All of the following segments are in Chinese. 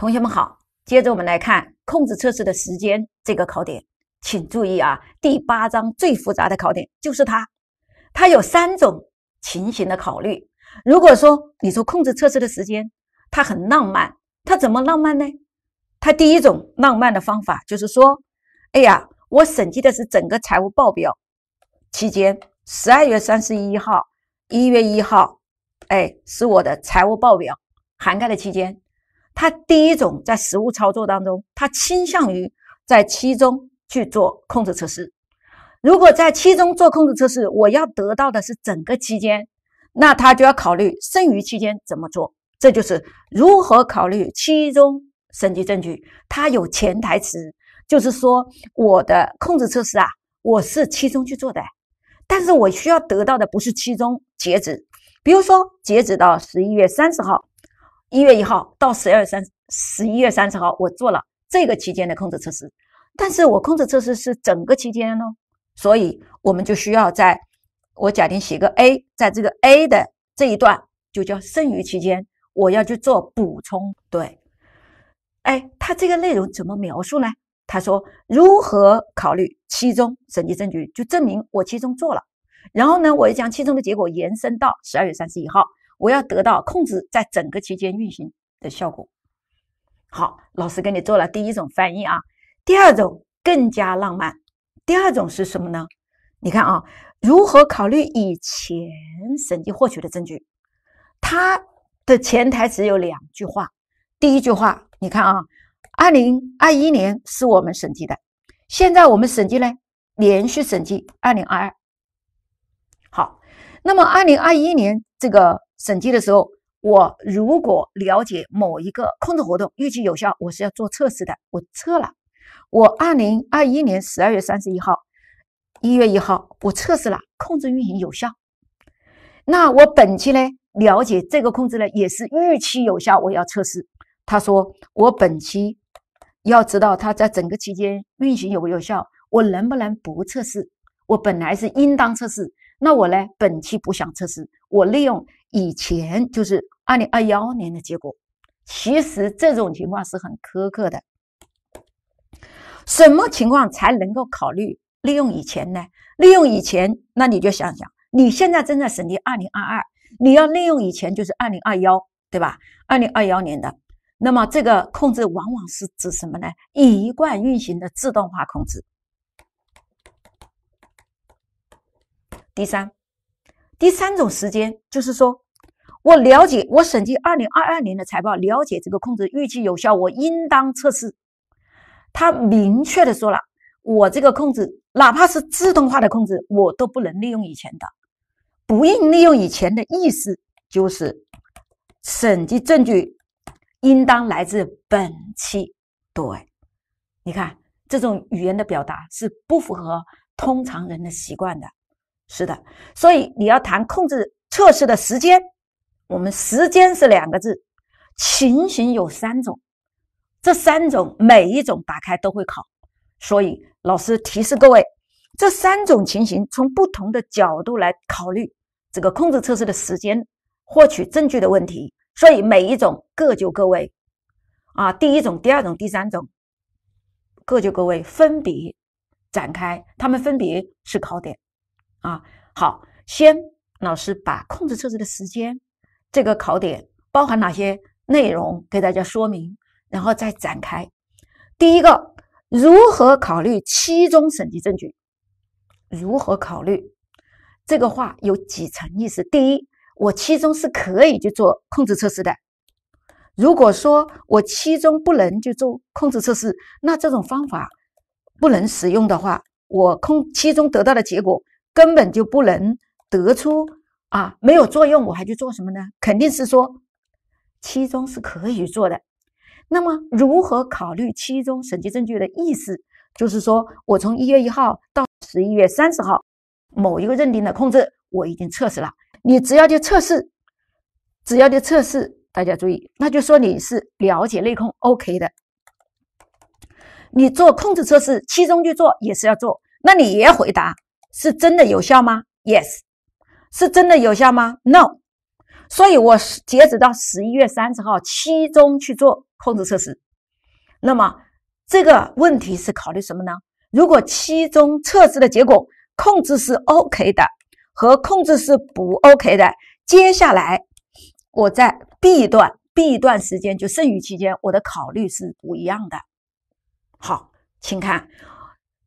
同学们好，接着我们来看控制测试的时间这个考点，请注意啊，第八章最复杂的考点就是它，它有三种情形的考虑。如果说你说控制测试的时间，它很浪漫，它怎么浪漫呢？它第一种浪漫的方法就是说，哎呀，我审计的是整个财务报表期间，十二月三十一号、一月一号，哎，是我的财务报表涵盖的期间。他第一种在实物操作当中，他倾向于在期中去做控制测试。如果在期中做控制测试，我要得到的是整个期间，那他就要考虑剩余期间怎么做。这就是如何考虑期中审计证据。它有潜台词，就是说我的控制测试啊，我是期中去做的，但是我需要得到的不是期中截止，比如说截止到十一月三十号。一月一号到十二月三十一月三十号，我做了这个期间的控制测试，但是我控制测试是整个期间哦，所以我们就需要在，我假定写个 A，在这个 A 的这一段就叫剩余期间，我要去做补充对，哎，他这个内容怎么描述呢？他说如何考虑期中审计证据，就证明我期中做了，然后呢，我将期中的结果延伸到十二月三十一号。我要得到控制在整个期间运行的效果。好，老师给你做了第一种翻译啊。第二种更加浪漫。第二种是什么呢？你看啊，如何考虑以前审计获取的证据？它的潜台词有两句话。第一句话，你看啊，二零二一年是我们审计的，现在我们审计呢，连续审计二零二二。好，那么二零二一年这个。审计的时候，我如果了解某一个控制活动预期有效，我是要做测试的。我测了，我二零二一年十二月三十一号、一月一号，我测试了控制运行有效。那我本期呢，了解这个控制呢，也是预期有效，我要测试。他说我本期要知道他在整个期间运行有不有效，我能不能不测试？我本来是应当测试，那我呢本期不想测试，我利用。以前就是二零二幺年的结果，其实这种情况是很苛刻的。什么情况才能够考虑利用以前呢？利用以前，那你就想想，你现在正在审计二零二二，你要利用以前就是二零二幺，对吧？二零二幺年的，那么这个控制往往是指什么呢？一贯运行的自动化控制。第三。第三种时间就是说，我了解我审计二零二二年的财报，了解这个控制预期有效，我应当测试。他明确的说了，我这个控制哪怕是自动化的控制，我都不能利用以前的，不应利用以前的意思就是审计证据应当来自本期。对，你看这种语言的表达是不符合通常人的习惯的。是的，所以你要谈控制测试的时间，我们时间是两个字，情形有三种，这三种每一种打开都会考，所以老师提示各位，这三种情形从不同的角度来考虑这个控制测试的时间获取证据的问题，所以每一种各就各位，啊，第一种、第二种、第三种各就各位，分别展开，他们分别是考点。啊，好，先老师把控制测试的时间这个考点包含哪些内容给大家说明，然后再展开。第一个，如何考虑期中审计证据？如何考虑？这个话有几层意思？第一，我期中是可以去做控制测试的。如果说我期中不能去做控制测试，那这种方法不能使用的话，我控期中得到的结果。根本就不能得出啊，没有作用，我还去做什么呢？肯定是说期中是可以做的。那么如何考虑期中审计证据的意思？就是说我从一月一号到十一月三十号，某一个认定的控制我已经测试了，你只要就测试，只要就测试，大家注意，那就说你是了解内控 OK 的。你做控制测试，期中去做也是要做，那你也回答。是真的有效吗？Yes，是真的有效吗？No，所以我截止到十一月三十号期中去做控制测试。那么这个问题是考虑什么呢？如果期中测试的结果控制是 OK 的，和控制是不 OK 的，接下来我在 B 段 B 段时间就剩余期间我的考虑是不一样的。好，请看。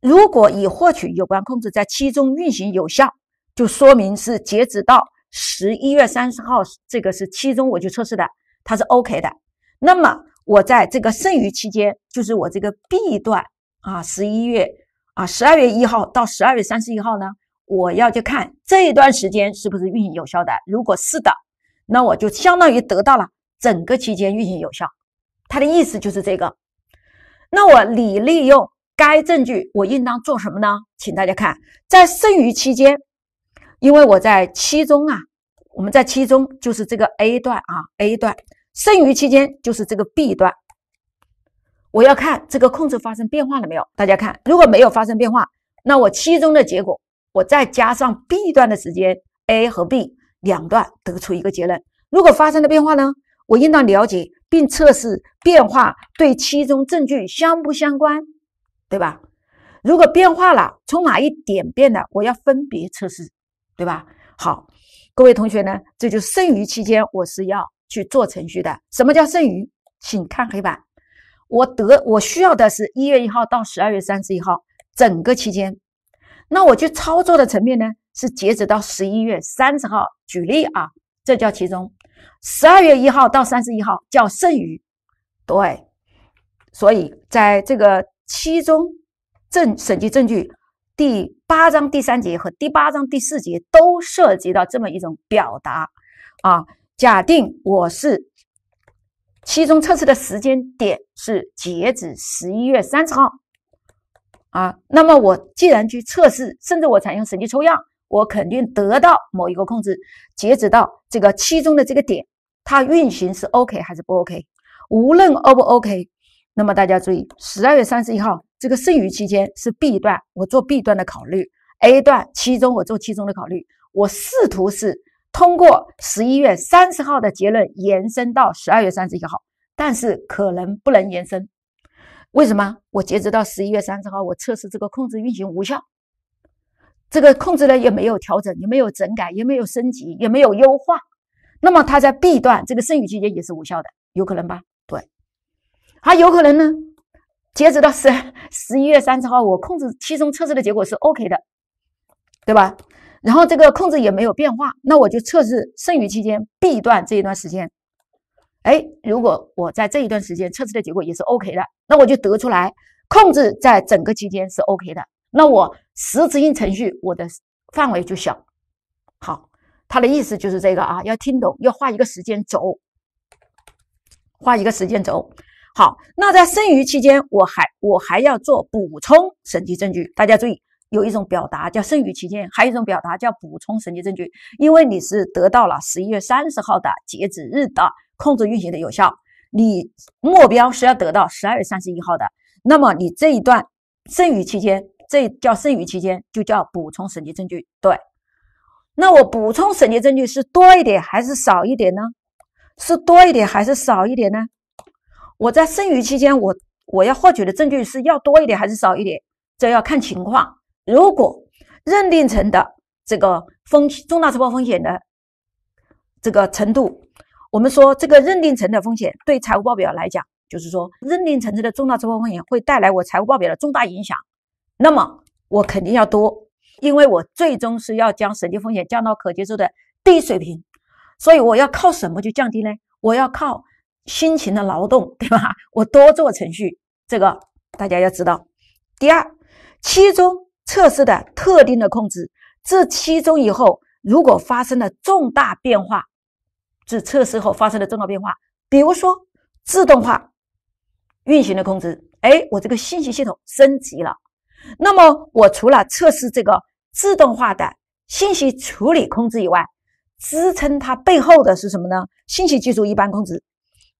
如果已获取有关控制在期中运行有效，就说明是截止到十一月三十号，这个是期中我就测试的，它是 OK 的。那么我在这个剩余期间，就是我这个 B 段啊，十一月啊，十二月一号到十二月三十一号呢，我要去看这一段时间是不是运行有效的。如果是的，那我就相当于得到了整个期间运行有效。它的意思就是这个。那我你利用。该证据我应当做什么呢？请大家看，在剩余期间，因为我在期中啊，我们在期中就是这个 A 段啊，A 段剩余期间就是这个 B 段。我要看这个控制发生变化了没有？大家看，如果没有发生变化，那我期中的结果我再加上 B 段的时间，A 和 B 两段得出一个结论。如果发生了变化呢，我应当了解并测试变化对期中证据相不相关。对吧？如果变化了，从哪一点变的？我要分别测试，对吧？好，各位同学呢，这就剩余期间，我是要去做程序的。什么叫剩余？请看黑板，我得我需要的是一月一号到十二月三十一号整个期间。那我去操作的层面呢，是截止到十一月三十号。举例啊，这叫其中，十二月一号到三十一号叫剩余。对，所以在这个。期中证审计证据第八章第三节和第八章第四节都涉及到这么一种表达啊，假定我是期中测试的时间点是截止十一月三十号啊，那么我既然去测试，甚至我采用审计抽样，我肯定得到某一个控制截止到这个期中的这个点，它运行是 OK 还是不 OK？无论 O 不 OK。那么大家注意，十二月三十一号这个剩余期间是 B 段，我做 B 段的考虑；A 段期中我做期中的考虑。我试图是通过十一月三十号的结论延伸到十二月三十一号，但是可能不能延伸。为什么？我截止到十一月三十号，我测试这个控制运行无效，这个控制呢也没有调整，也没有整改，也没有升级，也没有优化。那么它在 B 段这个剩余期间也是无效的，有可能吧？还有可能呢。截止到十十一月三十号，我控制期中测试的结果是 OK 的，对吧？然后这个控制也没有变化，那我就测试剩余期间 B 段这一段时间。哎，如果我在这一段时间测试的结果也是 OK 的，那我就得出来控制在整个期间是 OK 的。那我实质性程序我的范围就小。好，他的意思就是这个啊，要听懂，要画一个时间轴，画一个时间轴。好，那在剩余期间，我还我还要做补充审计证据。大家注意，有一种表达叫剩余期间，还有一种表达叫补充审计证据。因为你是得到了十一月三十号的截止日的控制运行的有效，你目标是要得到十二月三十一号的，那么你这一段剩余期间，这叫剩余期间，就叫补充审计证据。对，那我补充审计证据是多一点还是少一点呢？是多一点还是少一点呢？我在剩余期间，我我要获取的证据是要多一点还是少一点？这要看情况。如果认定成的这个风重大错报风险的这个程度，我们说这个认定成的风险对财务报表来讲，就是说认定层次的重大错报风险会带来我财务报表的重大影响。那么我肯定要多，因为我最终是要将审计风险降到可接受的低水平。所以我要靠什么去降低呢？我要靠。辛勤的劳动，对吧？我多做程序，这个大家要知道。第二，期中测试的特定的控制，这期中以后如果发生了重大变化，这测试后发生了重大变化，比如说自动化运行的控制，哎，我这个信息系统升级了，那么我除了测试这个自动化的信息处理控制以外，支撑它背后的是什么呢？信息技术一般控制。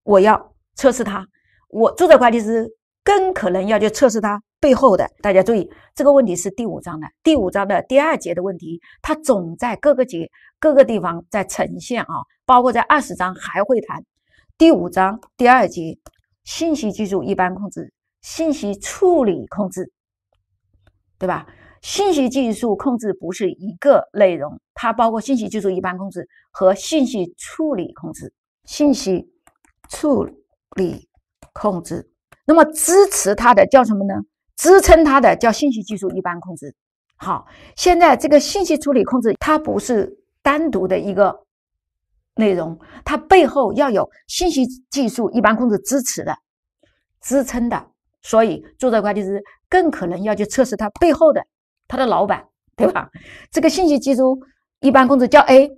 我要测试它，我注册会计师更可能要去测试它背后的。大家注意，这个问题是第五章的，第五章的第二节的问题，它总在各个节、各个地方在呈现啊，包括在二十章还会谈。第五章第二节，信息技术一般控制、信息处理控制，对吧？信息技术控制不是一个内容，它包括信息技术一般控制和信息处理控制，信息。处理控制，那么支持它的叫什么呢？支撑它的叫信息技术一般控制。好，现在这个信息处理控制它不是单独的一个内容，它背后要有信息技术一般控制支持的支撑的。所以注册会计师更可能要去测试它背后的它的老板，对吧？这个信息技术一般控制叫 A，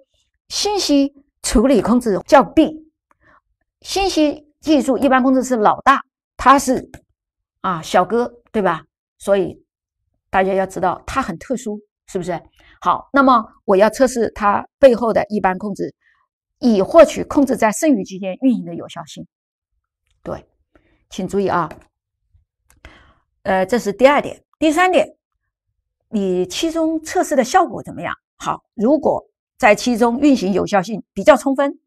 信息处理控制叫 B。信息技术一般控制是老大，他是啊小哥对吧？所以大家要知道他很特殊，是不是？好，那么我要测试他背后的一般控制，以获取控制在剩余期间运营的有效性。对，请注意啊，呃，这是第二点，第三点，你期中测试的效果怎么样？好，如果在期中运行有效性比较充分。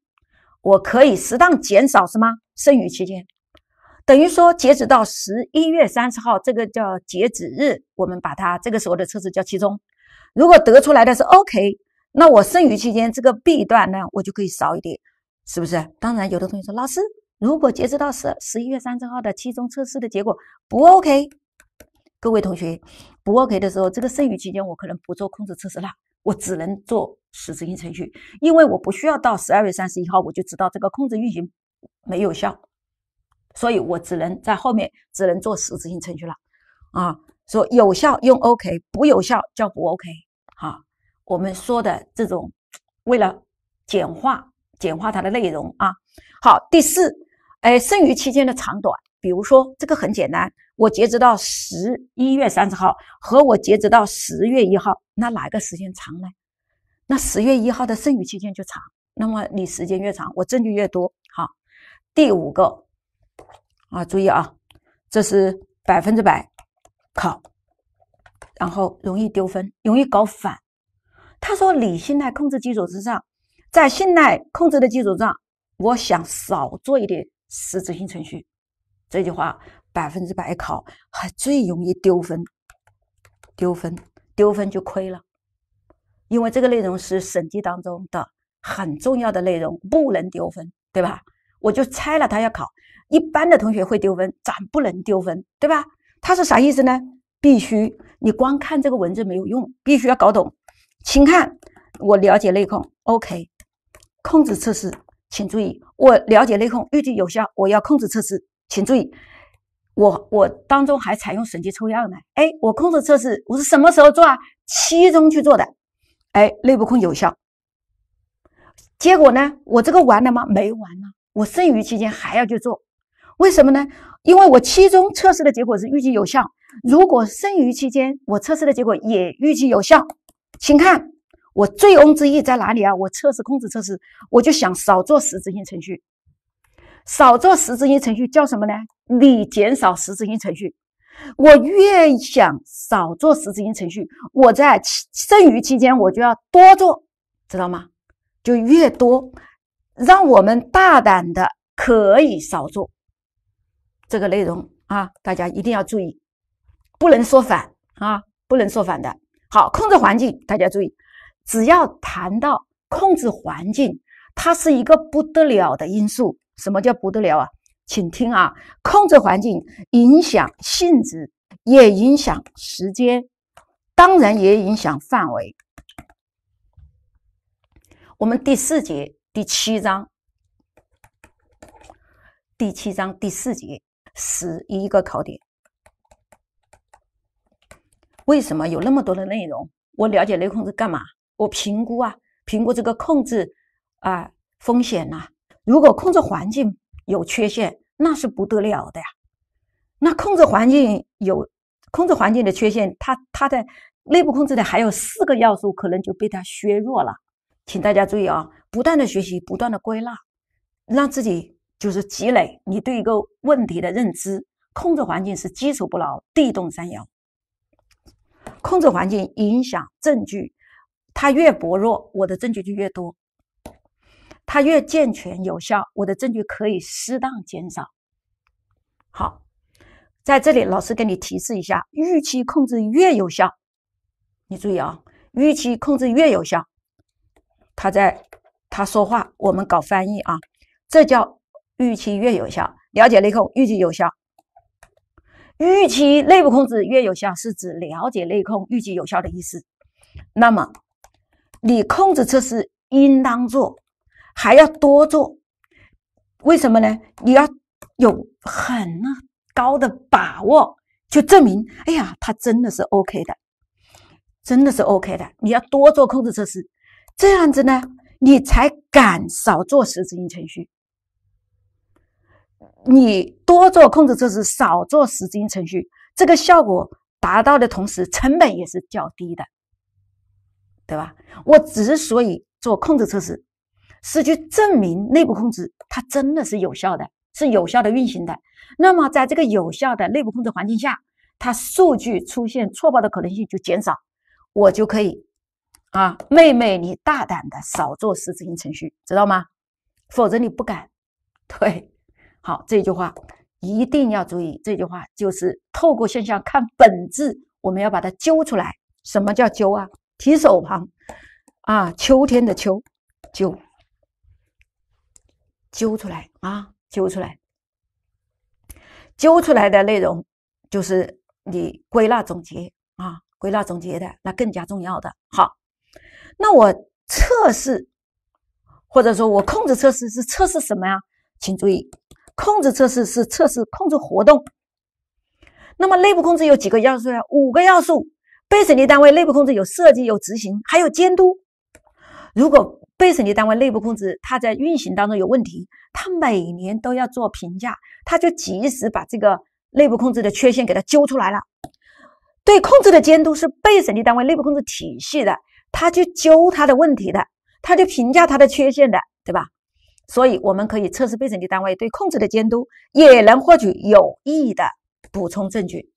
我可以适当减少什么剩余期间，等于说截止到十一月三十号，这个叫截止日，我们把它这个时候的测试叫期中。如果得出来的是 OK，那我剩余期间这个 B 段呢，我就可以少一点，是不是？当然，有的同学说老师，如果截止到十十一月三十号的期中测试的结果不 OK，各位同学不 OK 的时候，这个剩余期间我可能不做控制测试了。我只能做实质性程序，因为我不需要到十二月三十一号我就知道这个控制运行没有效，所以我只能在后面只能做实质性程序了。啊，说有效用 OK，不有效叫不 OK。好，我们说的这种为了简化简化它的内容啊。好，第四，哎，剩余期间的长短，比如说这个很简单。我截止到十一月三十号，和我截止到十月一号，那哪个时间长呢？那十月一号的剩余期间就长。那么你时间越长，我证据越多。好，第五个，啊，注意啊，这是百分之百考，然后容易丢分，容易搞反。他说：，理性在控制基础之上，在信赖控制的基础上，我想少做一点实质性程序。这句话百分之百考，还最容易丢分，丢分丢分就亏了，因为这个内容是审计当中的很重要的内容，不能丢分，对吧？我就猜了他要考，一般的同学会丢分，咱不能丢分，对吧？他是啥意思呢？必须你光看这个文字没有用，必须要搞懂。请看，我了解内控，OK，控制测试，请注意，我了解内控，预计有效，我要控制测试。请注意，我我当中还采用审计抽样呢。哎，我控制测试，我是什么时候做啊？期中去做的。哎，内部控有效。结果呢，我这个完了吗？没完呢。我剩余期间还要去做，为什么呢？因为我期中测试的结果是预计有效，如果剩余期间我测试的结果也预计有效，请看我醉翁之意在哪里啊？我测试控制测试，我就想少做实质性程序。少做实质性程序叫什么呢？你减少实质性程序，我越想少做实质性程序，我在剩余期间我就要多做，知道吗？就越多，让我们大胆的可以少做这个内容啊！大家一定要注意，不能说反啊，不能说反的。好，控制环境，大家注意，只要谈到控制环境，它是一个不得了的因素。什么叫不得了啊？请听啊，控制环境影响性质，也影响时间，当然也影响范围。我们第四节第七章，第七章第四节十一个考点。为什么有那么多的内容？我了解雷控制干嘛？我评估啊，评估这个控制啊风险呐。如果控制环境有缺陷，那是不得了的呀。那控制环境有控制环境的缺陷，它它的内部控制的还有四个要素，可能就被它削弱了。请大家注意啊，不断的学习，不断的归纳，让自己就是积累你对一个问题的认知。控制环境是基础不牢，地动山摇。控制环境影响证据，它越薄弱，我的证据就越多。它越健全有效，我的证据可以适当减少。好，在这里老师给你提示一下：预期控制越有效，你注意啊，预期控制越有效，他在他说话，我们搞翻译啊，这叫预期越有效。了解内控，预期有效，预期内部控制越有效，是指了解内控预期有效的意思。那么，你控制测试应当做。还要多做，为什么呢？你要有很高的把握，就证明，哎呀，它真的是 OK 的，真的是 OK 的。你要多做控制测试，这样子呢，你才敢少做实质性程序。你多做控制测试，少做实质性程序，这个效果达到的同时，成本也是较低的，对吧？我之所以做控制测试。是去证明内部控制它真的是有效的，是有效的运行的。那么，在这个有效的内部控制环境下，它数据出现错报的可能性就减少。我就可以，啊，妹妹，你大胆的少做实质性程序，知道吗？否则你不敢。对，好，这句话一定要注意。这句话就是透过现象看本质，我们要把它揪出来。什么叫揪啊？提手旁，啊，秋天的秋，揪。揪出来啊，揪出来，揪出来的内容就是你归纳总结啊，归纳总结的那更加重要的。好，那我测试，或者说我控制测试是测试什么呀？请注意，控制测试是测试控制活动。那么内部控制有几个要素呀？五个要素：被审计单位内部控制有设计、有执行、还有监督。如果被审计单位内部控制，它在运行当中有问题，它每年都要做评价，它就及时把这个内部控制的缺陷给它揪出来了。对控制的监督是被审计单位内部控制体系的，它去揪它的问题的，它就评价它的缺陷的，对吧？所以我们可以测试被审计单位对控制的监督，也能获取有益的补充证据。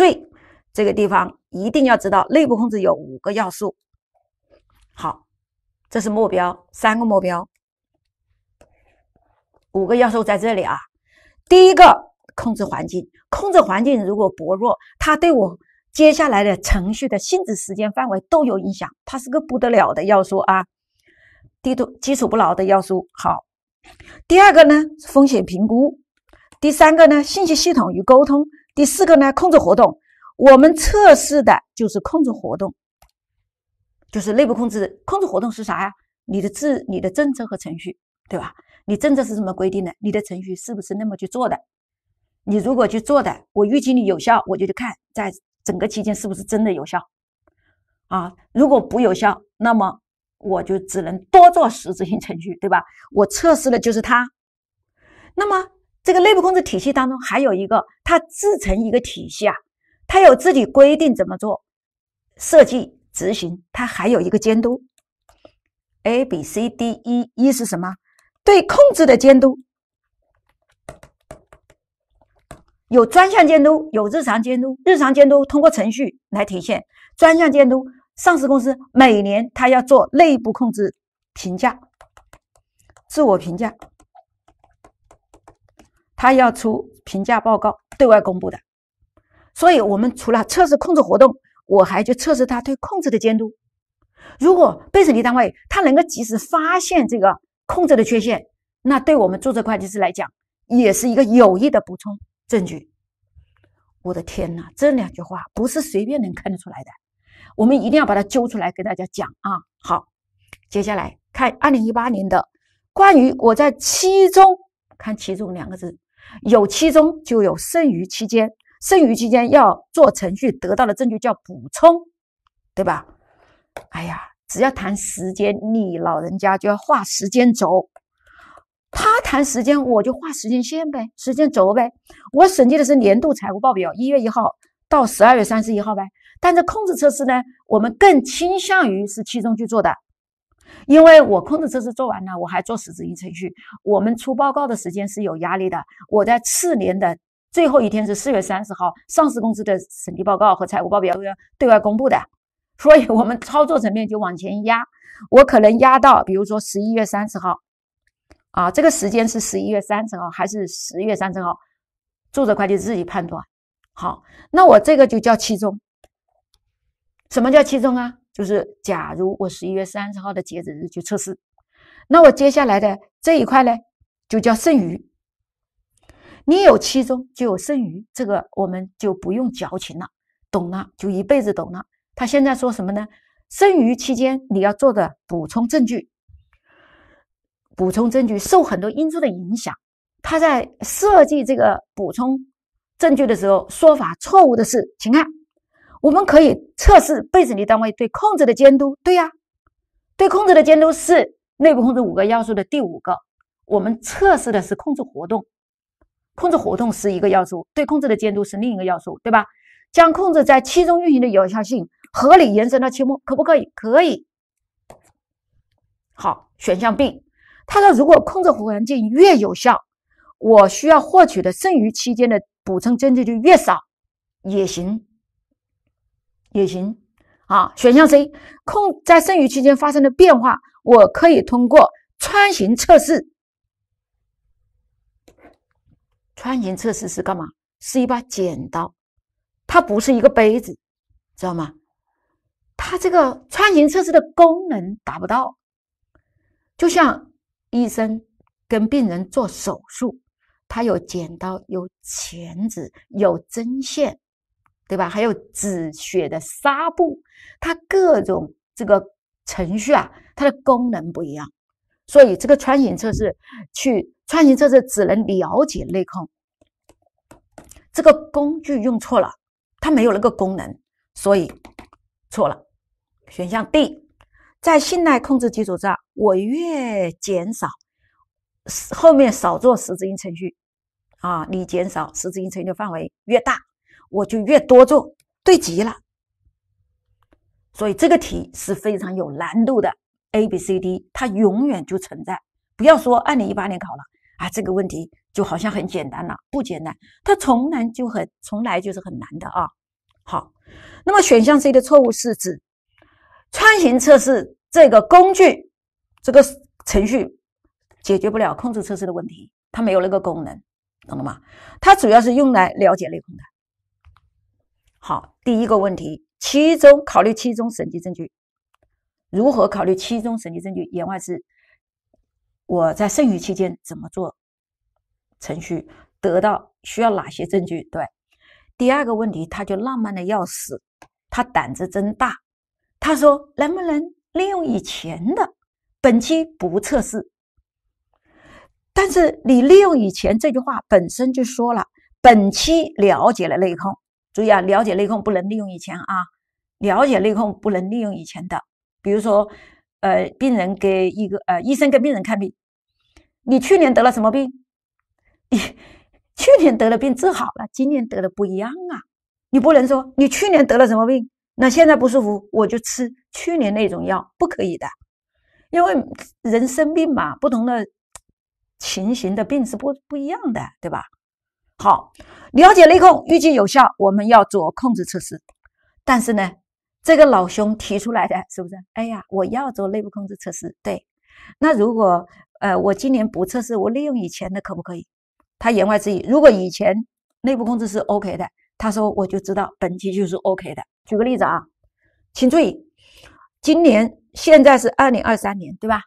以这个地方一定要知道，内部控制有五个要素。好。这是目标，三个目标，五个要素在这里啊。第一个，控制环境，控制环境如果薄弱，它对我接下来的程序的性质、时间、范围都有影响，它是个不得了的要素啊。低度，基础不牢的要素。好，第二个呢，风险评估；第三个呢，信息系统与沟通；第四个呢，控制活动。我们测试的就是控制活动。就是内部控制，控制活动是啥呀？你的制、你的政策和程序，对吧？你政策是什么规定的？你的程序是不是那么去做的？你如果去做的，我预计你有效，我就去看在整个期间是不是真的有效啊？如果不有效，那么我就只能多做实质性程序，对吧？我测试的就是它。那么这个内部控制体系当中还有一个，它自成一个体系啊，它有自己规定怎么做设计。执行，它还有一个监督，A、B、C、D、E，一是什么？对控制的监督，有专项监督，有日常监督。日常监督通过程序来体现，专项监督，上市公司每年它要做内部控制评价，自我评价，他要出评价报告，对外公布的。所以，我们除了测试控制活动。我还去测试他对控制的监督。如果被审计单位他能够及时发现这个控制的缺陷，那对我们注册会计师来讲也是一个有益的补充证据。我的天哪，这两句话不是随便能看得出来的，我们一定要把它揪出来给大家讲啊！好，接下来看二零一八年的关于我在期中看“期中”两个字，有期中就有剩余期间。剩余期间要做程序得到的证据叫补充，对吧？哎呀，只要谈时间，你老人家就要画时间轴。他谈时间，我就画时间线呗，时间轴呗。我审计的是年度财务报表，一月一号到十二月三十一号呗。但是控制测试呢，我们更倾向于是期中去做的，因为我控制测试做完了，我还做实质性程序。我们出报告的时间是有压力的，我在次年的。最后一天是四月三十号，上市公司的审计报告和财务报表都要对外公布的，所以我们操作层面就往前压，我可能压到比如说十一月三十号，啊，这个时间是十一月三十号还是十月三十号？注册会计师自己判断。好，那我这个就叫期中。什么叫期中啊？就是假如我十一月三十号的截止日去测试，那我接下来的这一块呢，就叫剩余。你有其中就有剩余，这个我们就不用矫情了，懂了就一辈子懂了。他现在说什么呢？剩余期间你要做的补充证据，补充证据受很多因素的影响。他在设计这个补充证据的时候，说法错误的是，请看，我们可以测试被审计单位对控制的监督。对呀，对控制的监督是内部控制五个要素的第五个，我们测试的是控制活动。控制活动是一个要素，对控制的监督是另一个要素，对吧？将控制在期中运行的有效性合理延伸到期末，可不可以？可以。好，选项 B，他说如果控制环境越有效，我需要获取的剩余期间的补充增值就越少，也行，也行。啊，选项 C，控在剩余期间发生的变化，我可以通过穿行测试。穿行测试是干嘛？是一把剪刀，它不是一个杯子，知道吗？它这个穿行测试的功能达不到，就像医生跟病人做手术，他有剪刀、有钳子、有针线，对吧？还有止血的纱布，它各种这个程序啊，它的功能不一样，所以这个穿行测试去。创新测试只能了解内控，这个工具用错了，它没有那个功能，所以错了。选项 D，在信赖控制基础上，我越减少，后面少做实质性程序，啊，你减少实质性程序的范围越大，我就越多做，对极了。所以这个题是非常有难度的。A、B、C、D 它永远就存在，不要说二零一八年考了。啊，这个问题就好像很简单了，不简单，它从来就很，从来就是很难的啊。好，那么选项 C 的错误是指穿行测试这个工具，这个程序解决不了控制测试的问题，它没有那个功能，懂了吗？它主要是用来了解内控的。好，第一个问题，其中考虑其中审计证据，如何考虑其中审计证据？言外之意。我在剩余期间怎么做程序？得到需要哪些证据？对，第二个问题，他就浪漫的要死，他胆子真大。他说，能不能利用以前的？本期不测试，但是你利用以前这句话本身就说了，本期了解了内控。注意啊，了解内控不能利用以前啊，了解内控不能利用以前的，比如说。呃，病人给一个呃，医生给病人看病。你去年得了什么病？你去年得了病治好了，今年得了不一样啊！你不能说你去年得了什么病，那现在不舒服我就吃去年那种药，不可以的。因为人生病嘛，不同的情形的病是不不一样的，对吧？好，了解内控，预计有效，我们要做控制测试，但是呢。这个老兄提出来的，是不是？哎呀，我要做内部控制测试。对，那如果呃，我今年不测试，我利用以前的可不可以？他言外之意，如果以前内部控制是 OK 的，他说我就知道本期就是 OK 的。举个例子啊，请注意，今年现在是二零二三年，对吧？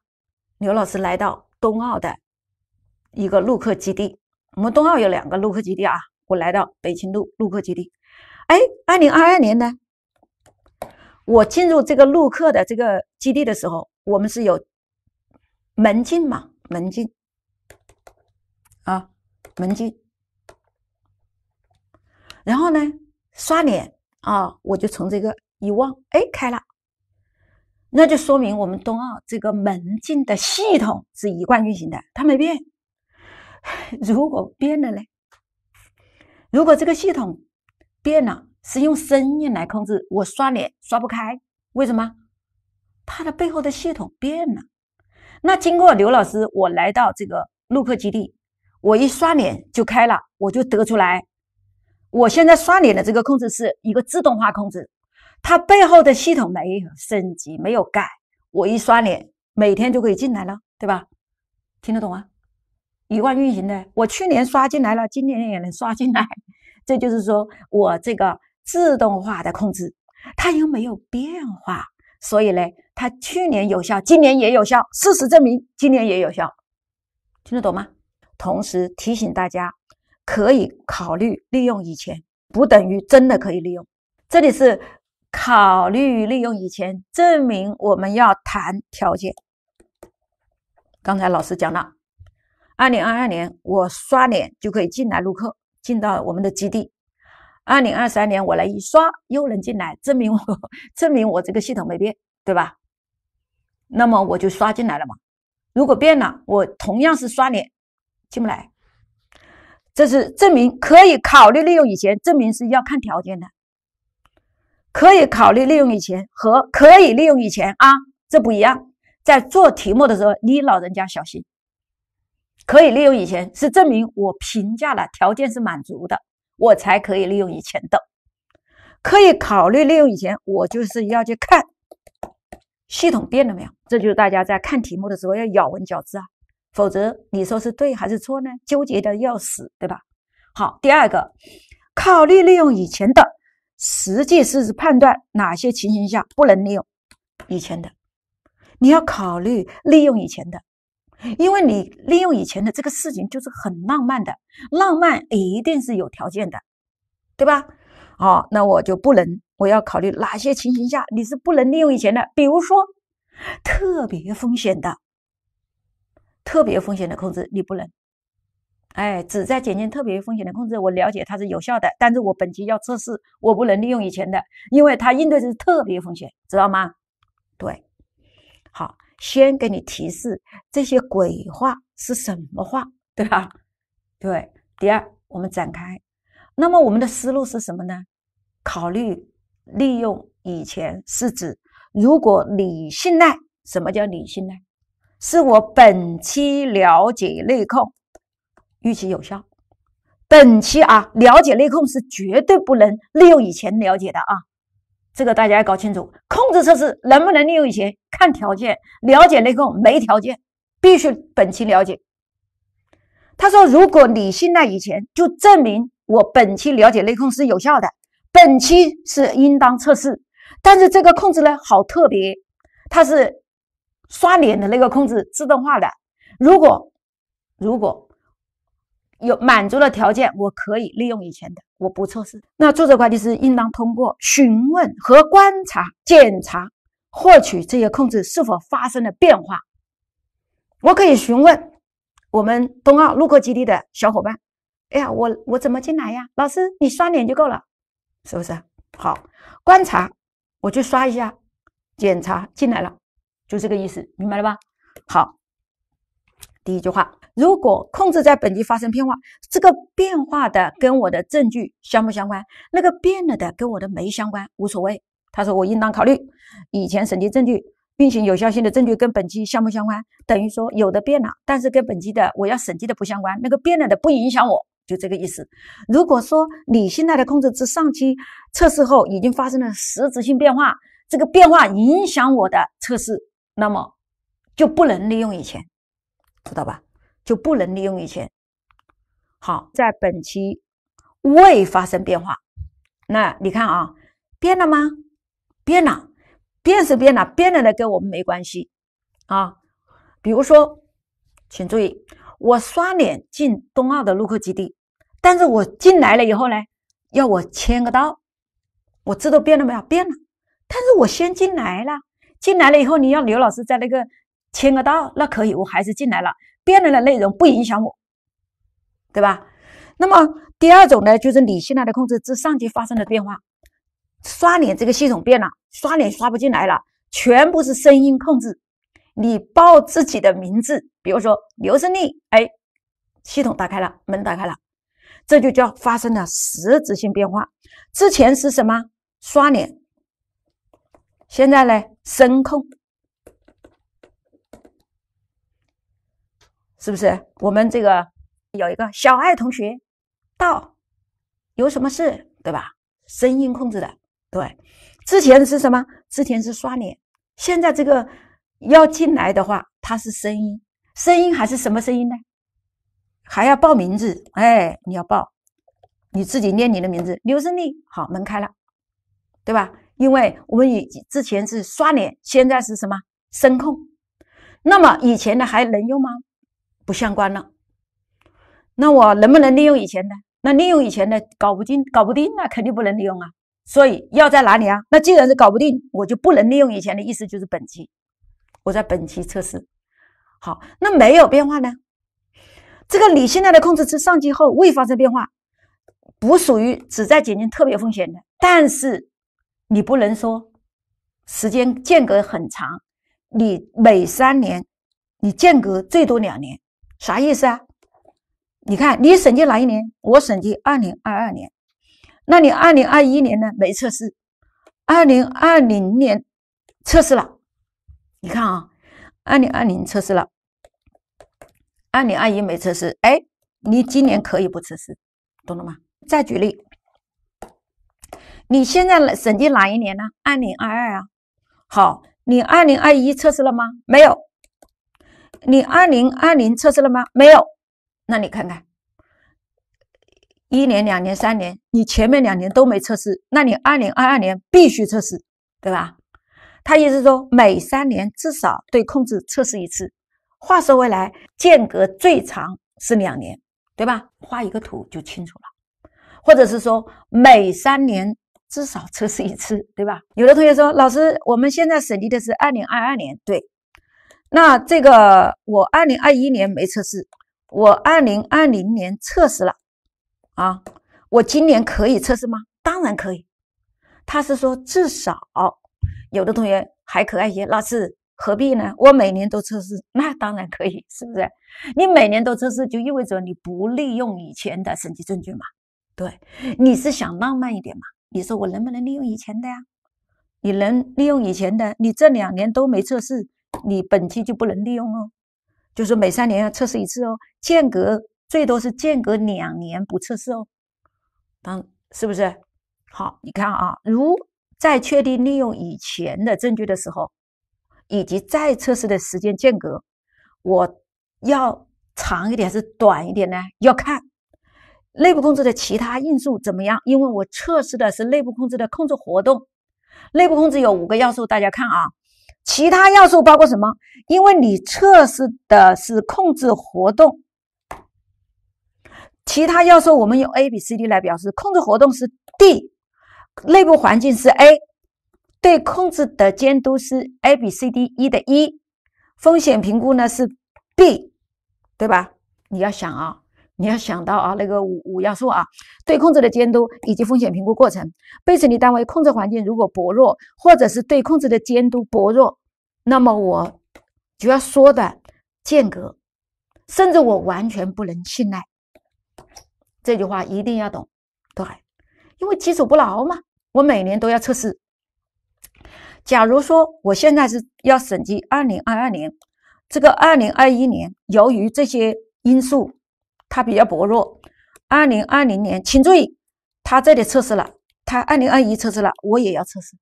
刘老师来到冬奥的一个陆客基地，我们冬奥有两个陆客基地啊，我来到北京陆陆客基地。哎，二零二二年呢？我进入这个陆客的这个基地的时候，我们是有门禁嘛？门禁啊，门禁。然后呢，刷脸啊，我就从这个一望，哎，开了。那就说明我们冬奥这个门禁的系统是一贯运行的，它没变。如果变了呢？如果这个系统变了？是用声音来控制，我刷脸刷不开，为什么？它的背后的系统变了。那经过刘老师，我来到这个陆客基地，我一刷脸就开了，我就得出来。我现在刷脸的这个控制是一个自动化控制，它背后的系统没有升级，没有改。我一刷脸，每天就可以进来了，对吧？听得懂啊？一贯运行的，我去年刷进来了，今年也能刷进来。这就是说我这个。自动化的控制，它又没有变化，所以呢，它去年有效，今年也有效。事实证明，今年也有效，听得懂吗？同时提醒大家，可以考虑利用以前，不等于真的可以利用。这里是考虑利用以前，证明我们要谈条件。刚才老师讲了，二零二二年我刷脸就可以进来录课，进到我们的基地。二零二三年我来一刷又能进来，证明我 证明我这个系统没变，对吧？那么我就刷进来了嘛。如果变了，我同样是刷脸进不来。这是证明可以考虑利用以前，证明是要看条件的。可以考虑利用以前和可以利用以前啊，这不一样。在做题目的时候，你老人家小心。可以利用以前是证明我评价了条件是满足的。我才可以利用以前的，可以考虑利用以前，我就是要去看系统变了没有，这就是大家在看题目的时候要咬文嚼字啊，否则你说是对还是错呢？纠结的要死，对吧？好，第二个，考虑利用以前的，实际是判断哪些情形下不能利用以前的，你要考虑利用以前的。因为你利用以前的这个事情就是很浪漫的，浪漫一定是有条件的，对吧？哦，那我就不能，我要考虑哪些情形下你是不能利用以前的。比如说，特别风险的、特别风险的控制你不能。哎，只在减轻特别风险的控制，我了解它是有效的，但是我本期要测试，我不能利用以前的，因为它应对的是特别风险，知道吗？对，好。先给你提示这些鬼话是什么话，对吧？对。第二，我们展开。那么我们的思路是什么呢？考虑利用以前是指，如果理性呢？什么叫理性呢？是我本期了解内控预期有效。本期啊，了解内控是绝对不能利用以前了解的啊。这个大家要搞清楚，控制测试能不能利用以前，看条件。了解内控没条件，必须本期了解。他说，如果你信赖以前，就证明我本期了解内控是有效的。本期是应当测试，但是这个控制呢，好特别，它是刷脸的那个控制，自动化的。如果如果。有满足了条件，我可以利用以前的，我不测试。那注册会计师应当通过询问和观察、检查，获取这些控制是否发生了变化。我可以询问我们冬奥路过基地的小伙伴：“哎呀，我我怎么进来呀？”老师，你刷脸就够了，是不是？好，观察，我去刷一下，检查进来了，就这个意思，明白了吧？好。第一句话，如果控制在本地发生变化，这个变化的跟我的证据相不相关？那个变了的跟我的没相关，无所谓。他说我应当考虑以前审计证据运行有效性的证据跟本期相不相关？等于说有的变了，但是跟本期的我要审计的不相关，那个变了的不影响我就这个意思。如果说你现在的控制自上期测试后已经发生了实质性变化，这个变化影响我的测试，那么就不能利用以前。知道吧？就不能利用以前。好，在本期未发生变化。那你看啊，变了吗？变了，变是变了，变了的跟我们没关系啊。比如说，请注意，我刷脸进冬奥的陆客基地，但是我进来了以后呢，要我签个到，我知道变了没有？变了。但是我先进来了，进来了以后，你要刘老师在那个。签个到那可以，我还是进来了。辩论的内容不影响我，对吧？那么第二种呢，就是你现在的控制自上级发生了变化，刷脸这个系统变了，刷脸刷不进来了，全部是声音控制。你报自己的名字，比如说刘胜利，哎，系统打开了，门打开了，这就叫发生了实质性变化。之前是什么刷脸，现在呢声控。是不是我们这个有一个小爱同学到有什么事对吧？声音控制的对，之前是什么？之前是刷脸，现在这个要进来的话，它是声音，声音还是什么声音呢？还要报名字，哎，你要报，你自己念你的名字，刘胜利，好，门开了，对吧？因为我们以之前是刷脸，现在是什么声控？那么以前的还能用吗？不相关了，那我能不能利用以前的？那利用以前的搞不进、搞不定那肯定不能利用啊。所以要在哪里啊？那既然是搞不定，我就不能利用以前的意思就是本期，我在本期测试。好，那没有变化呢？这个你现在的控制值上机后未发生变化，不属于旨在减轻特别风险的，但是你不能说时间间隔很长，你每三年，你间隔最多两年。啥意思啊？你看，你审计哪一年？我审计二零二二年。那你二零二一年呢？没测试。二零二零年测试了。你看啊，二零二零测试了，二零二一没测试。哎，你今年可以不测试，懂了吗？再举例，你现在审计哪一年呢？二零二二啊。好，你二零二一测试了吗？没有。你二零二零测试了吗？没有，那你看看，一年、两年、三年，你前面两年都没测试，那你二零二二年必须测试，对吧？他意思说，每三年至少对控制测试一次。话说回来，间隔最长是两年，对吧？画一个图就清楚了，或者是说，每三年至少测试一次，对吧？有的同学说，老师，我们现在审计的是二零二二年，对。那这个我二零二一年没测试，我二零二零年测试了，啊，我今年可以测试吗？当然可以。他是说至少有的同学还可爱些，那是何必呢？我每年都测试，那当然可以，是不是？你每年都测试就意味着你不利用以前的审计证据嘛？对，你是想浪漫一点嘛？你说我能不能利用以前的呀？你能利用以前的，你这两年都没测试。你本期就不能利用哦，就是每三年要测试一次哦，间隔最多是间隔两年不测试哦。当是不是？好，你看啊，如在确定利用以前的证据的时候，以及再测试的时间间隔，我要长一点还是短一点呢？要看内部控制的其他因素怎么样，因为我测试的是内部控制的控制活动。内部控制有五个要素，大家看啊。其他要素包括什么？因为你测试的是控制活动，其他要素我们用 A、B、C、D 来表示。控制活动是 D，内部环境是 A，对控制的监督是 A、B、C、D 一的一，风险评估呢是 B，对吧？你要想啊。你要想到啊，那个五五要素啊，对控制的监督以及风险评估过程，被审计单位控制环境如果薄弱，或者是对控制的监督薄弱，那么我就要缩短间隔，甚至我完全不能信赖。这句话一定要懂，对，因为基础不牢嘛，我每年都要测试。假如说我现在是要审计二零二二年，这个二零二一年由于这些因素。它比较薄弱。二零二零年，请注意，它这里测试了，它二零二一测试了，我也要测试。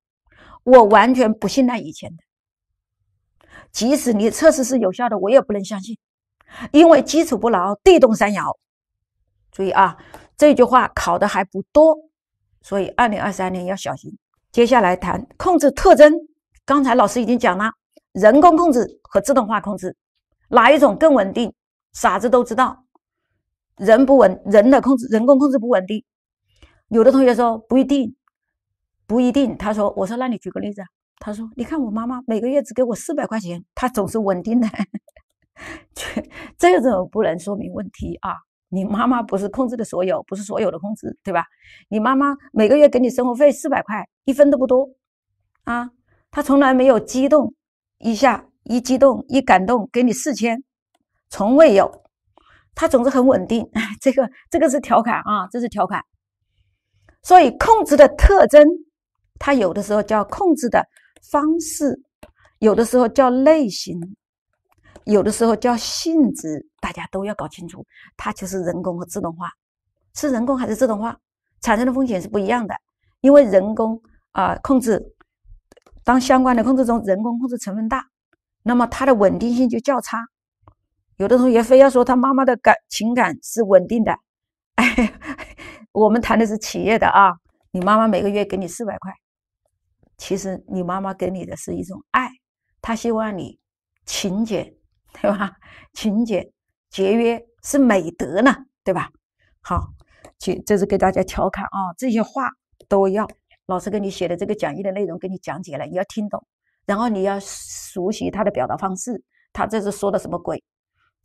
我完全不信赖以前的，即使你测试是有效的，我也不能相信，因为基础不牢，地动山摇。注意啊，这句话考的还不多，所以二零二三年要小心。接下来谈控制特征，刚才老师已经讲了，人工控制和自动化控制，哪一种更稳定？傻子都知道。人不稳，人的控制，人工控制不稳定。有的同学说不一定，不一定。他说：“我说那你举个例子啊？”他说：“你看我妈妈每个月只给我四百块钱，她总是稳定的，这种不能说明问题啊。你妈妈不是控制的所有，不是所有的控制，对吧？你妈妈每个月给你生活费四百块，一分都不多啊，她从来没有激动一下，一激动一感动给你四千，从未有。”它总是很稳定，这个这个是调侃啊，这是调侃。所以控制的特征，它有的时候叫控制的方式，有的时候叫类型，有的时候叫性质，大家都要搞清楚。它就是人工和自动化，是人工还是自动化，产生的风险是不一样的。因为人工啊控制，当相关的控制中人工控制成分大，那么它的稳定性就较差。有的同学非要说他妈妈的感情感是稳定的，哎，我们谈的是企业的啊。你妈妈每个月给你四百块，其实你妈妈给你的是一种爱，她希望你勤俭，对吧？勤俭节约是美德呢，对吧？好，去这是给大家调侃啊，这些话都要老师给你写的这个讲义的内容给你讲解了，你要听懂，然后你要熟悉他的表达方式，他这是说的什么鬼？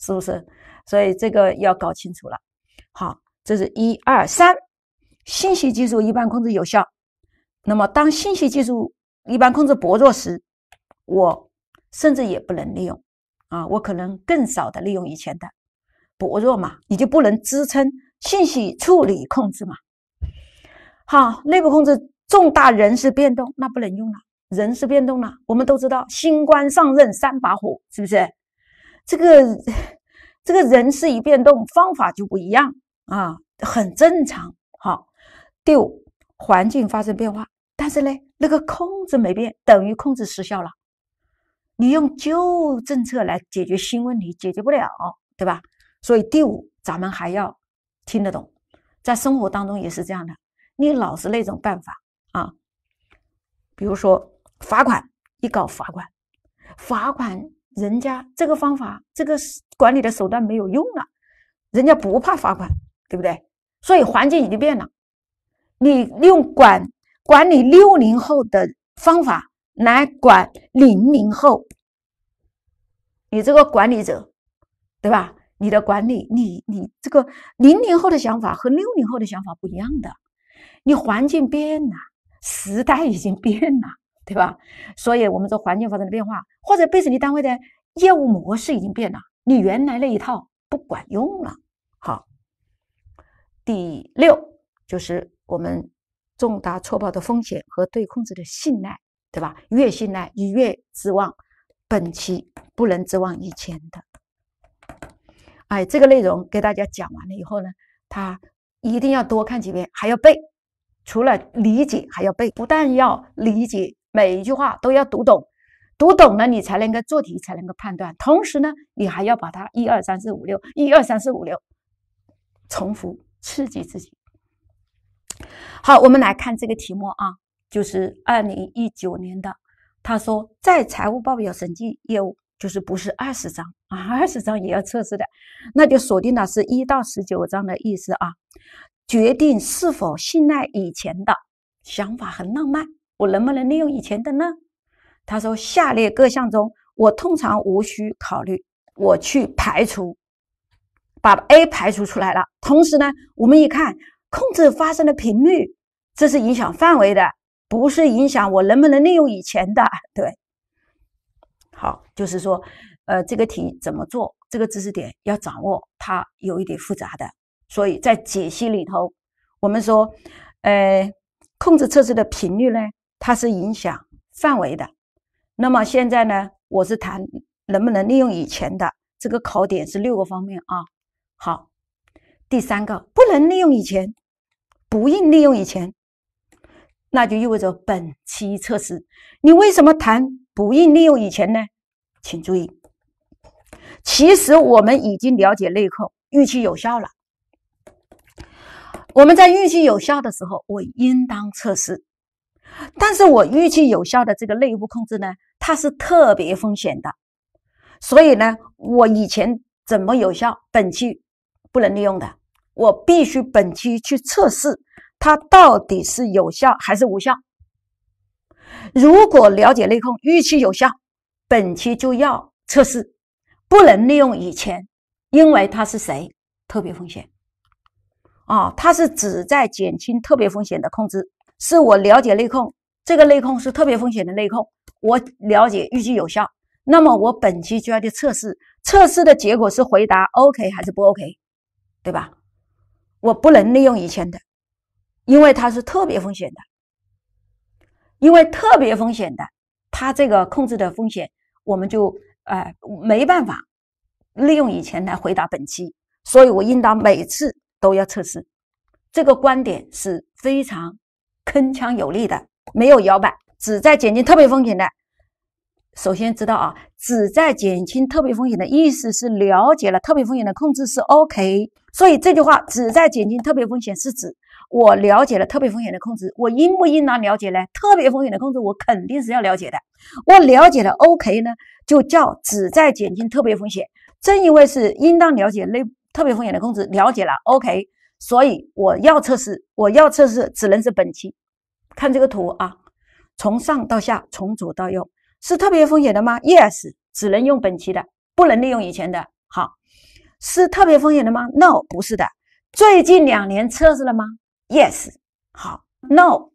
是不是？所以这个要搞清楚了。好，这是一二三，信息技术一般控制有效。那么，当信息技术一般控制薄弱时，我甚至也不能利用啊，我可能更少的利用以前的薄弱嘛，你就不能支撑信息处理控制嘛。好，内部控制重大人事变动，那不能用了。人事变动了，我们都知道新官上任三把火，是不是？这个这个人事一变动，方法就不一样啊，很正常。好，第五，环境发生变化，但是呢，那个控制没变，等于控制失效了。你用旧政策来解决新问题，解决不了，对吧？所以第五，咱们还要听得懂，在生活当中也是这样的。你老是那种办法啊，比如说罚款，一搞罚款，罚款。人家这个方法，这个管理的手段没有用了，人家不怕罚款，对不对？所以环境已经变了，你用管管理六零后的方法来管零零后，你这个管理者，对吧？你的管理，你你这个零零后的想法和六零后的想法不一样的，你环境变了，时代已经变了。对吧？所以，我们说环境发生了变化，或者被审计单位的业务模式已经变了，你原来那一套不管用了。好，第六就是我们重大错报的风险和对控制的信赖，对吧？越信赖，你越指望本期，不能指望以前的。哎，这个内容给大家讲完了以后呢，他一定要多看几遍，还要背，除了理解还要背，不但要理解。每一句话都要读懂，读懂了你才能够做题，才能够判断。同时呢，你还要把它一二三四五六，一二三四五六，重复刺激自己。好，我们来看这个题目啊，就是二零一九年的。他说，在财务报表审计业务，就是不是二十张啊，二十张也要测试的，那就锁定了是一到十九张的意思啊。决定是否信赖以前的想法很浪漫。我能不能利用以前的呢？他说：下列各项中，我通常无需考虑。我去排除，把 A 排除出来了。同时呢，我们一看控制发生的频率，这是影响范围的，不是影响我能不能利用以前的。对，好，就是说，呃，这个题怎么做？这个知识点要掌握，它有一点复杂的。所以在解析里头，我们说，呃，控制测试的频率呢？它是影响范围的，那么现在呢？我是谈能不能利用以前的这个考点是六个方面啊。好，第三个不能利用以前，不应利用以前，那就意味着本期测试。你为什么谈不应利用以前呢？请注意，其实我们已经了解内扣预期有效了。我们在预期有效的时候，我应当测试。但是我预期有效的这个内部控制呢，它是特别风险的，所以呢，我以前怎么有效，本期不能利用的，我必须本期去测试它到底是有效还是无效。如果了解内控预期有效，本期就要测试，不能利用以前，因为它是谁特别风险啊？它是旨在减轻特别风险的控制。是我了解内控，这个内控是特别风险的内控，我了解预计有效。那么我本期就要去测试，测试的结果是回答 OK 还是不 OK，对吧？我不能利用以前的，因为它是特别风险的，因为特别风险的，它这个控制的风险我们就呃没办法利用以前来回答本期，所以我应当每次都要测试。这个观点是非常。铿锵有力的，没有摇摆，旨在减轻特别风险的。首先知道啊，旨在减轻特别风险的意思是了解了特别风险的控制是 OK。所以这句话旨在减轻特别风险，是指我了解了特别风险的控制。我应不应当了解呢？特别风险的控制我肯定是要了解的。我了解了 OK 呢，就叫旨在减轻特别风险。正因为是应当了解内特别风险的控制，了解了 OK，所以我要测试，我要测试只能是本期。看这个图啊，从上到下，从左到右，是特别风险的吗？Yes，只能用本期的，不能利用以前的。好，是特别风险的吗？No，不是的。最近两年测试了吗？Yes，好。No，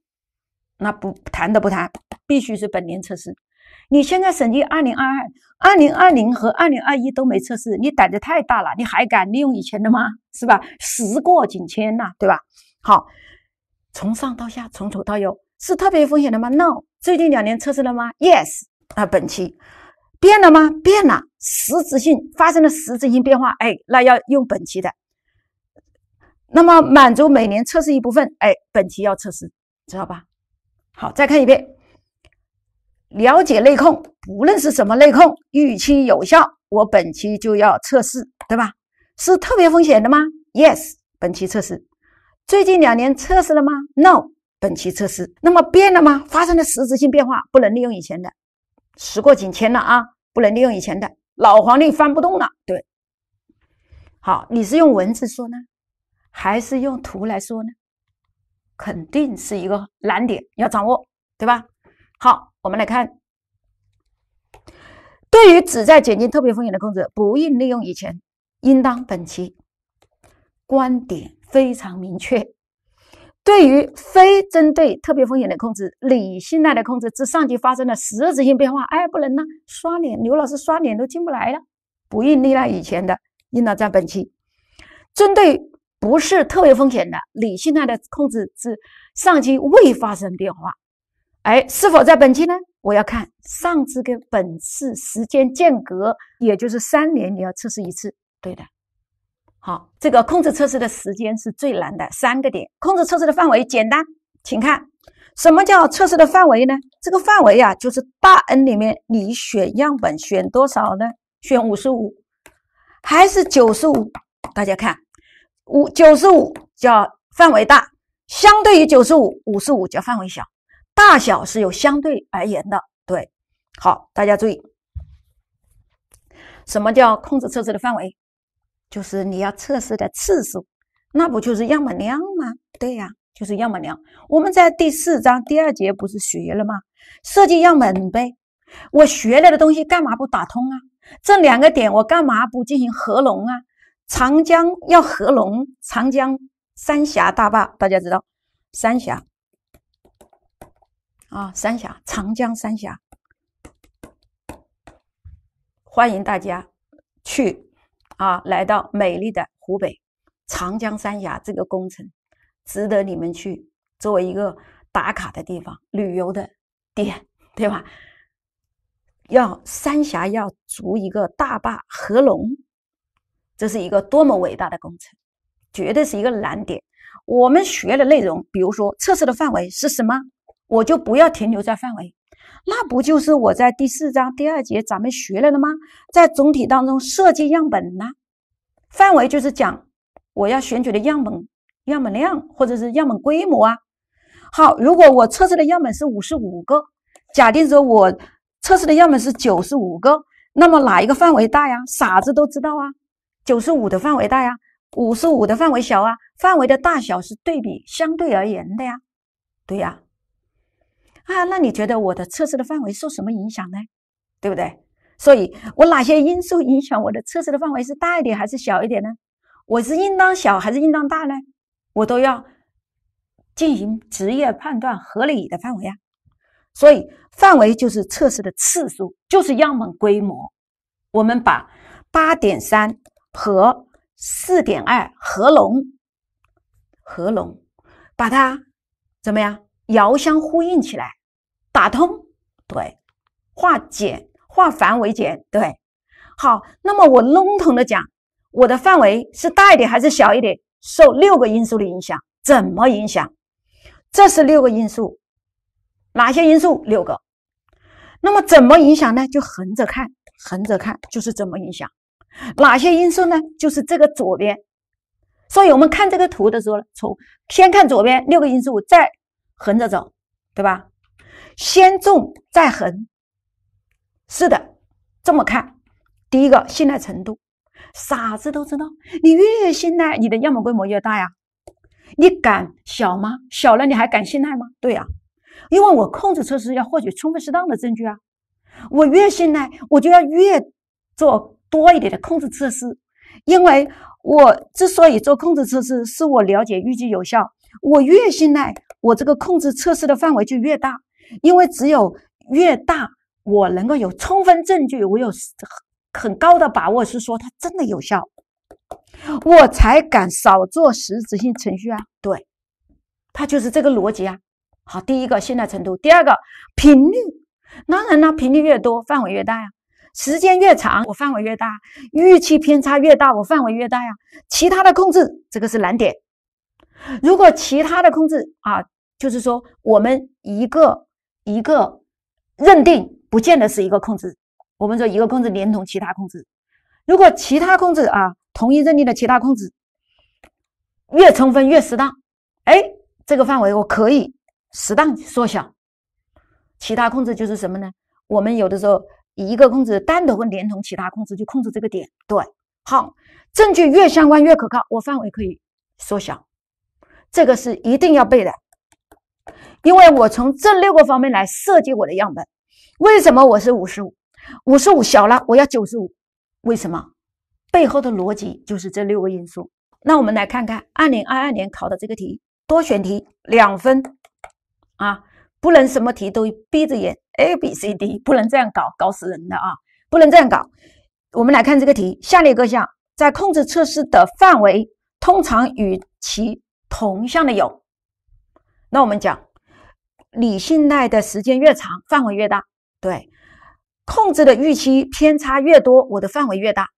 那不谈都不谈，必须是本年测试。你现在审计二零二二、二零二零和二零二一都没测试，你胆子太大了，你还敢利用以前的吗？是吧？时过境迁呐，对吧？好。从上到下，从左到右，是特别风险的吗？No，最近两年测试了吗？Yes，啊，本期变了吗？变了，实质性发生了实质性变化，哎，那要用本期的。那么满足每年测试一部分，哎，本期要测试，知道吧？好，再看一遍，了解内控，不论是什么内控，预期有效，我本期就要测试，对吧？是特别风险的吗？Yes，本期测试。最近两年测试了吗？No，本期测试。那么变了吗？发生了实质性变化，不能利用以前的。时过境迁了啊，不能利用以前的老黄历翻不动了。对，好，你是用文字说呢，还是用图来说呢？肯定是一个难点，要掌握，对吧？好，我们来看，对于旨在减轻特别风险的控制，不应利用以前，应当本期。观点。非常明确，对于非针对特别风险的控制、理性态的控制，自上级发生了实质性变化，哎，不能呢，刷脸，刘老师刷脸都进不来了，不应依赖以前的，应当在本期。针对不是特别风险的理性态的控制，是上级未发生变化，哎，是否在本期呢？我要看上次跟本次时间间隔，也就是三年，你要测试一次，对的。好，这个控制测试的时间是最难的三个点。控制测试的范围简单，请看什么叫测试的范围呢？这个范围呀，就是大 N 里面你选样本选多少呢？选五十五还是九十五？大家看五九十五叫范围大，相对于九十五五十五叫范围小，大小是有相对而言的。对，好，大家注意，什么叫控制测试的范围？就是你要测试的次数，那不就是样本量吗？对呀，就是样本量。我们在第四章第二节不是学了吗？设计样本呗。我学了的东西，干嘛不打通啊？这两个点，我干嘛不进行合拢啊？长江要合拢，长江三峡大坝，大家知道三峡啊，三峡，长江三峡，欢迎大家去。啊，来到美丽的湖北，长江三峡这个工程，值得你们去作为一个打卡的地方、旅游的点，对吧？要三峡要筑一个大坝合龙，这是一个多么伟大的工程，绝对是一个难点。我们学的内容，比如说测试的范围是什么，我就不要停留在范围。那不就是我在第四章第二节咱们学来了吗？在总体当中设计样本呢，范围就是讲我要选取的样本、样本量或者是样本规模啊。好，如果我测试的样本是五十五个，假定说我测试的样本是九十五个，那么哪一个范围大呀？傻子都知道啊，九十五的范围大呀，五十五的范围小啊。范围的大小是对比相对而言的呀，对呀。啊，那你觉得我的测试的范围受什么影响呢？对不对？所以，我哪些因素影响我的测试的范围是大一点还是小一点呢？我是应当小还是应当大呢？我都要进行职业判断，合理的范围呀。所以，范围就是测试的次数，就是样本规模。我们把八点三和四点二合拢，合拢，把它怎么样？遥相呼应起来，打通对化简化繁为简对好。那么我笼统的讲，我的范围是大一点还是小一点？受六个因素的影响，怎么影响？这是六个因素，哪些因素？六个。那么怎么影响呢？就横着看，横着看就是怎么影响？哪些因素呢？就是这个左边。所以我们看这个图的时候从先看左边六个因素，再。横着走，对吧？先纵再横，是的，这么看。第一个信赖程度，傻子都知道，你越信赖，你的样本规模越大呀。你敢小吗？小了你还敢信赖吗？对呀，因为我控制测试要获取充分适当的证据啊。我越信赖，我就要越做多一点的控制测试，因为我之所以做控制测试，是我了解预计有效。我越信赖。我这个控制测试的范围就越大，因为只有越大，我能够有充分证据，我有很高的把握是说它真的有效，我才敢少做实质性程序啊。对，它就是这个逻辑啊。好，第一个信赖程度，第二个频率。当然呢，频率越多，范围越大呀。时间越长，我范围越大。预期偏差越大，我范围越大呀。其他的控制，这个是难点。如果其他的控制啊。就是说，我们一个一个认定，不见得是一个控制。我们说一个控制连同其他控制，如果其他控制啊，同一认定的其他控制越充分越适当，哎，这个范围我可以适当缩小。其他控制就是什么呢？我们有的时候一个控制单独或连同其他控制去控制这个点，对，好，证据越相关越可靠，我范围可以缩小。这个是一定要背的。因为我从这六个方面来设计我的样本，为什么我是五十五？五十五小了，我要九十五。为什么？背后的逻辑就是这六个因素。那我们来看看二零二二年考的这个题，多选题两分啊，不能什么题都闭着眼，A、B、C、D 不能这样搞，搞死人的啊，不能这样搞。我们来看这个题，下列各项在控制测试的范围通常与其同向的有，那我们讲。你信赖的时间越长，范围越大。对，控制的预期偏差越多，我的范围越大。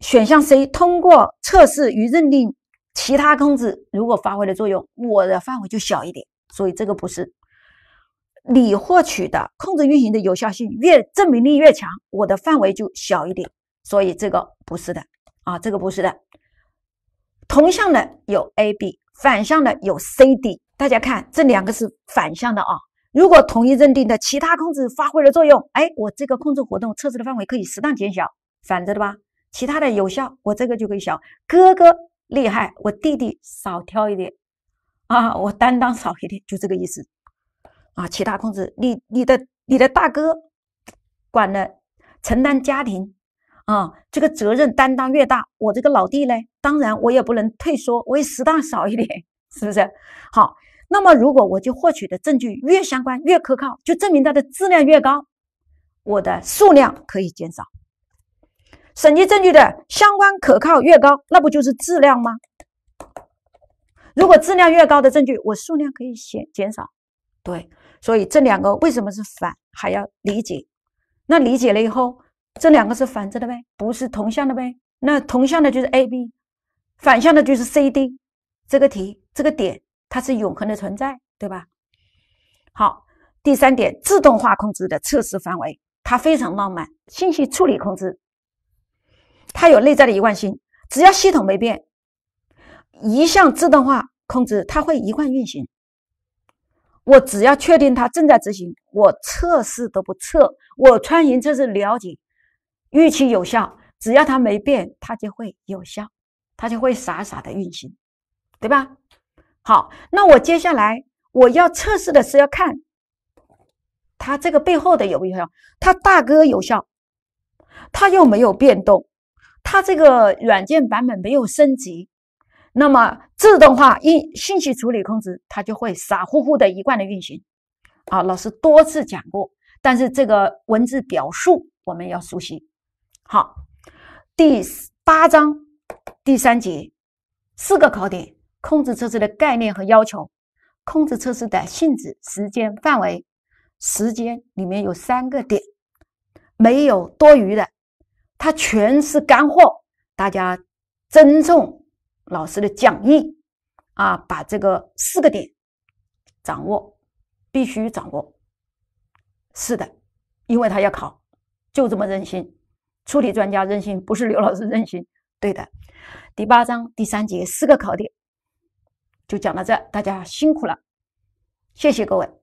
选项 C 通过测试与认定，其他控制如果发挥了作用，我的范围就小一点，所以这个不是。你获取的控制运行的有效性越证明力越强，我的范围就小一点，所以这个不是的啊，这个不是的。同向的有 AB，反向的有 CD。大家看，这两个是反向的啊。如果同一认定的其他控制发挥了作用，哎，我这个控制活动测试的范围可以适当减小，反着的吧？其他的有效，我这个就可以小。哥哥厉害，我弟弟少挑一点啊，我担当少一点，就这个意思啊。其他控制，你你的你的大哥管了，承担家庭啊这个责任担当越大，我这个老弟呢，当然我也不能退缩，我也适当少一点，是不是？好。那么，如果我就获取的证据越相关、越可靠，就证明它的质量越高，我的数量可以减少。审计证据的相关、可靠越高，那不就是质量吗？如果质量越高的证据，我数量可以减减少。对，所以这两个为什么是反？还要理解。那理解了以后，这两个是反着的呗，不是同向的呗？那同向的就是 A、B，反向的就是 C、D。这个题，这个点。它是永恒的存在，对吧？好，第三点，自动化控制的测试范围，它非常浪漫。信息处理控制，它有内在的一贯性。只要系统没变，一项自动化控制，它会一贯运行。我只要确定它正在执行，我测试都不测，我穿行测试了解，预期有效。只要它没变，它就会有效，它就会傻傻的运行，对吧？好，那我接下来我要测试的是要看，它这个背后的有没有效，它大哥有效，它又没有变动，它这个软件版本没有升级，那么自动化一信息处理控制它就会傻乎乎的一贯的运行。好，老师多次讲过，但是这个文字表述我们要熟悉。好，第八章第三节四个考点。控制测试的概念和要求，控制测试的性质、时间范围、时间里面有三个点，没有多余的，它全是干货。大家尊重老师的讲义，啊，把这个四个点掌握，必须掌握。是的，因为他要考，就这么任性。出题专家任性，不是刘老师任性。对的，第八章第三节四个考点。就讲到这，大家辛苦了，谢谢各位。